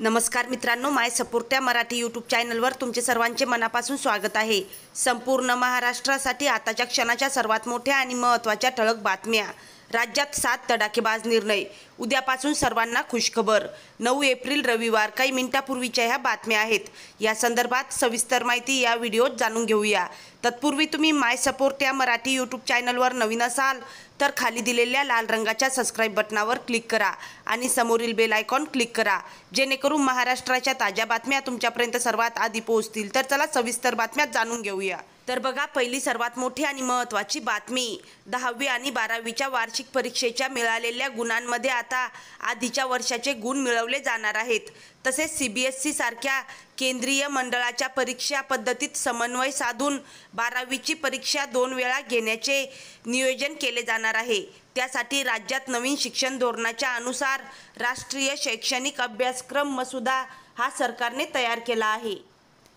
नमस्कार मित्रांनो माय सपोर्ट्या मराठी यूट्यूब चॅनलवर तुमचे सर्वांचे मनापासून स्वागत आहे संपूर्ण महाराष्ट्रासाठी आताच्या क्षणाच्या सर्वात मोठ्या आणि महत्त्वाच्या ठळक बातम्या राज्यात सात तडाखेबाज निर्णय उद्यापासून सर्वांना खुशखबर नऊ एप्रिल रविवार काही मिनिटापूर्वीच्या ह्या बातम्या आहेत या संदर्भात सविस्तर माहिती या व्हिडिओत जाणून घेऊया तत्पूर्वी तुम्ही माय सपोर्ट या मराठी यूट्यूब चॅनलवर नवीन असाल तर खाली दिलेल्या लाल रंगाच्या सबस्क्राईब बटनावर क्लिक करा आणि समोरील बेल आयकॉन क्लिक करा जेणेकरून महाराष्ट्राच्या ताज्या बातम्या तुमच्यापर्यंत सर्वात आधी पोहोचतील तर चला सविस्तर बातम्या जाणून घेऊया तर बघा पहिली सर्वात मोठी आणि महत्त्वाची बातमी दहावी आणि बारावीच्या वार्षिक परीक्षेच्या मिळालेल्या गुणांमध्ये आता आधीच्या वर्षाचे गुण मिळवले जाणार आहेत तसेच सी बी एस सीसारख्या केंद्रीय मंडळाच्या परीक्षा पद्धतीत समन्वय साधून बारावीची परीक्षा दोन वेळा घेण्याचे नियोजन केले जाणार आहे त्यासाठी राज्यात नवीन शिक्षण धोरणाच्या अनुसार राष्ट्रीय शैक्षणिक अभ्यासक्रम मसुदा हा सरकारने तयार केला आहे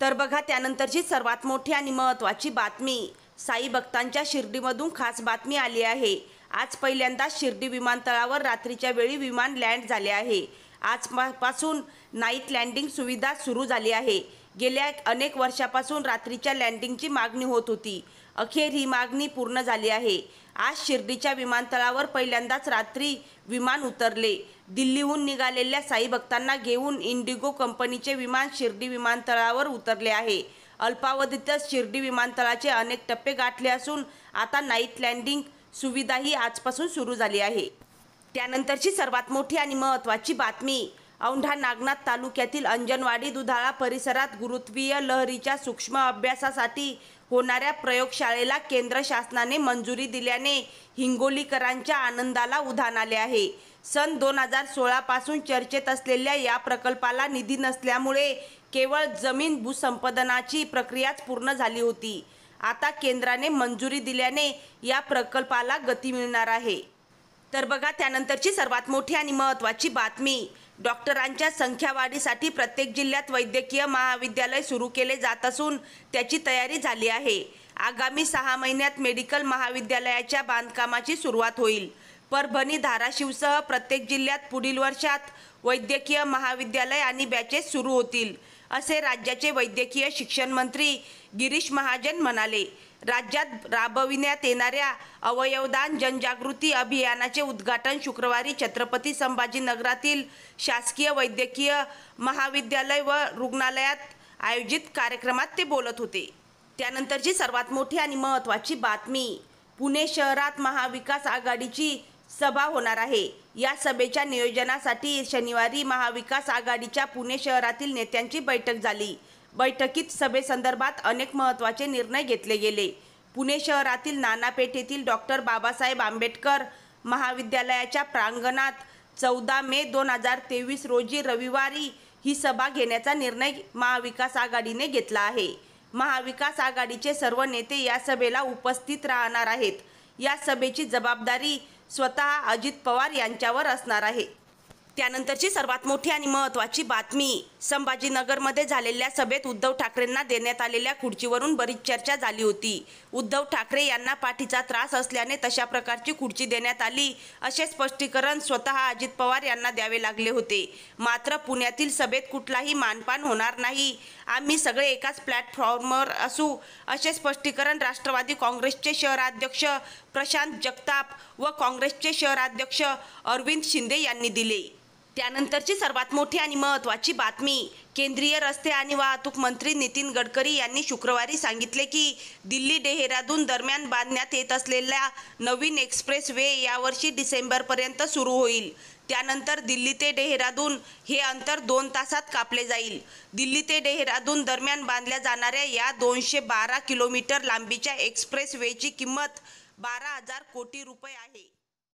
तर बघा त्यानंतरची सर्वात मोठी आणि महत्त्वाची बातमी साई भक्तांच्या शिर्डीमधून खास बातमी आली आहे आज पहिल्यांदा शिर्डी विमानतळावर रात्रीच्या वेळी विमान लँड झाले आहे आजपासून नाईट लँडिंग सुविधा सुरू झाली आहे गेल्या अनेक वर्षापासून रात्रीच्या लँडिंगची मागणी होत होती अखेर ही मागणी पूर्ण झाली आहे आज शिर्डीच्या विमानतळावर पहिल्यांदाच रात्री विमान उतरले दिल्लीहून निघालेल्या साई भक्तांना घेऊन इंडिगो कंपनीचे विमान शिर्डी विमानतळावर उतरले आहे अल्पावधीतच शिर्डी विमानतळाचे अनेक टप्पे गाठले असून आता नाईट लँडिंग सुविधाही आजपासून सुरू झाली आहे त्यानंतरची सर्वात मोठी आणि महत्त्वाची बातमी औंढा नागनाथ तालुक्यातील अंजनवाडी दुधाळा परिसरात गुरुत्वीय लहरीच्या सूक्ष्म अभ्यासासाठी होणाऱ्या प्रयोगशाळेला केंद्र शासनाने मंजुरी दिल्याने हिंगोलीकरांच्या आनंदाला उधाण आले आहे सन दोन हजार सोळापासून चर्चेत असलेल्या या प्रकल्पाला निधी नसल्यामुळे केवळ जमीन भूसंपादनाची प्रक्रियाच पूर्ण झाली होती आता केंद्राने मंजुरी दिल्याने या प्रकल्पाला गती मिळणार आहे तर बघा त्यानंतरची सर्वात मोठी आणि महत्त्वाची बातमी डॉक्टरांच्या संख्या वाढीसाठी प्रत्येक जिल्ह्यात वैद्यकीय महाविद्यालय सुरू केले जात असून त्याची तयारी झाली आहे आगामी सहा महिन्यात मेडिकल महाविद्यालयाच्या बांधकामाची सुरुवात होईल परभणी धाराशिवसह प्रत्येक जिल्ह्यात पुढील वर्षात वैद्यकीय महाविद्यालय आणि बॅचेस सुरू होतील असे राज्याचे वैद्यकीय शिक्षण मंत्री गिरीश महाजन म्हणाले राज्यात राबविण्यात येणाऱ्या अवयवदान जनजागृती अभियानाचे उद्घाटन शुक्रवारी छत्रपती संभाजीनगरातील शासकीय वैद्यकीय महाविद्यालय व रुग्णालयात आयोजित कार्यक्रमात ते बोलत होते त्यानंतरची सर्वात मोठी आणि महत्त्वाची बातमी पुणे शहरात महाविकास आघाडीची सभा होणार आहे या सभेच्या नियोजनासाठी शनिवारी महाविकास आघाडीच्या पुणे शहरातील नेत्यांची बैठक झाली बैठकीत सभेसंदर्भात अनेक महत्त्वाचे निर्णय घेतले गेले पुणे शहरातील नानापेठेतील येथील डॉक्टर बाबासाहेब आंबेडकर महाविद्यालयाच्या प्रांगणात चौदा मे दोन हजार तेवीस रोजी रविवारी ही सभा घेण्याचा निर्णय महाविकास आघाडीने घेतला आहे महाविकास आघाडीचे सर्व नेते या सभेला उपस्थित राहणार आहेत या सभेची जबाबदारी स्वतः अजित पवार यांच्यावर असणार आहे त्यानंतरची सर्वात मोठी आणि महत्त्वाची बातमी संभाजीनगरमध्ये झालेल्या सभेत उद्धव ठाकरेंना देण्यात आलेल्या खुर्चीवरून बरीच चर्चा झाली होती उद्धव ठाकरे यांना पाठीचा त्रास असल्याने तशा प्रकारची खुर्ची देण्यात आली असे स्पष्टीकरण स्वतः अजित पवार यांना द्यावे लागले होते मात्र पुण्यातील सभेत कुठलाही मानपान होणार नाही आम्ही सगळे एकाच प्लॅटफॉर्मवर असू असे स्पष्टीकरण राष्ट्रवादी काँग्रेसचे शहराध्यक्ष प्रशांत जगताप व काँग्रेसचे शहराध्यक्ष अरविंद शिंदे यांनी दिले त्यानंतरची सर्वात मोठी आणि महत्त्वाची बातमी केंद्रीय रस्ते आणि वाहतूक मंत्री नितीन गडकरी यांनी शुक्रवारी सांगितले की दिल्ली डेहरादून दरम्यान बांधण्यात येत असलेल्या नवीन एक्सप्रेस वे यावर्षी डिसेंबरपर्यंत सुरू होईल त्यानंतर दिल्ली ते डेहरादून हे अंतर दोन तासात कापले जाईल दिल्ली ते डेहरादून दरम्यान बांधल्या जाणाऱ्या या दोनशे बारा किलोमीटर लांबीच्या एक्सप्रेस किंमत बारा हजार कोटी रुपये आहे